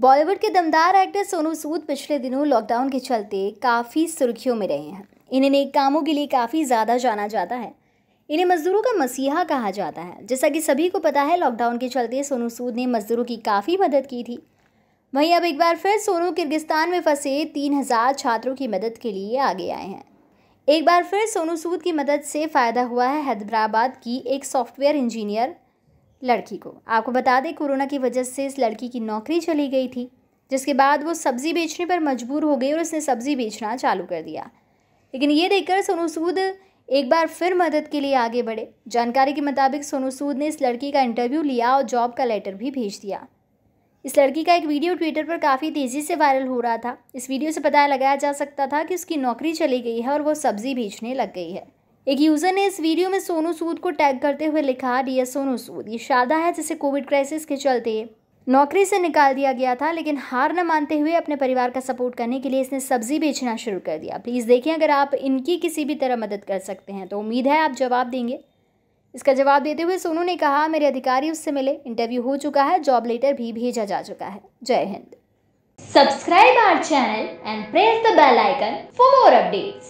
बॉलीवुड के दमदार एक्टर सोनू सूद पिछले दिनों लॉकडाउन के चलते काफ़ी सुर्खियों में रहे हैं इन्हें नेक कामों के लिए काफ़ी ज़्यादा जाना जाता है इन्हें मज़दूरों का मसीहा कहा जाता है जैसा कि सभी को पता है लॉकडाउन के चलते सोनू सूद ने मज़दूरों की काफ़ी मदद की थी वहीं अब एक बार फिर सोनू किर्गिस्तान में फंसे तीन हज़ार छात्रों की मदद के लिए आगे आए हैं एक बार फिर सोनू सूद की मदद से फ़ायदा हुआ है हैदराबाद की एक सॉफ्टवेयर इंजीनियर लड़की को आपको बता दें कोरोना की वजह से इस लड़की की नौकरी चली गई थी जिसके बाद वो सब्ज़ी बेचने पर मजबूर हो गई और उसने सब्ज़ी बेचना चालू कर दिया लेकिन ये देखकर सोनू सूद एक बार फिर मदद के लिए आगे बढ़े जानकारी के मुताबिक सोनू सूद ने इस लड़की का इंटरव्यू लिया और जॉब का लेटर भी भेज दिया इस लड़की का एक वीडियो ट्विटर पर काफ़ी तेज़ी से वायरल हो रहा था इस वीडियो से पता लगाया जा सकता था कि उसकी नौकरी चली गई है और वो सब्ज़ी बेचने लग गई है एक यूज़र ने इस वीडियो में सोनू सूद को टैग करते हुए लिखा डियर सोनू सूद ये शादा है जिसे कोविड क्राइसिस के चलते नौकरी से निकाल दिया गया था लेकिन हार न मानते हुए अपने परिवार का सपोर्ट करने के लिए इसने सब्जी बेचना शुरू कर दिया प्लीज़ देखें अगर आप इनकी किसी भी तरह मदद कर सकते हैं तो उम्मीद है आप जवाब देंगे इसका जवाब देते हुए सोनू ने कहा मेरे अधिकारी उससे मिले इंटरव्यू हो चुका है जॉब लेटर भी भेजा जा चुका है Jai Hind subscribe our channel and press the bell icon for more updates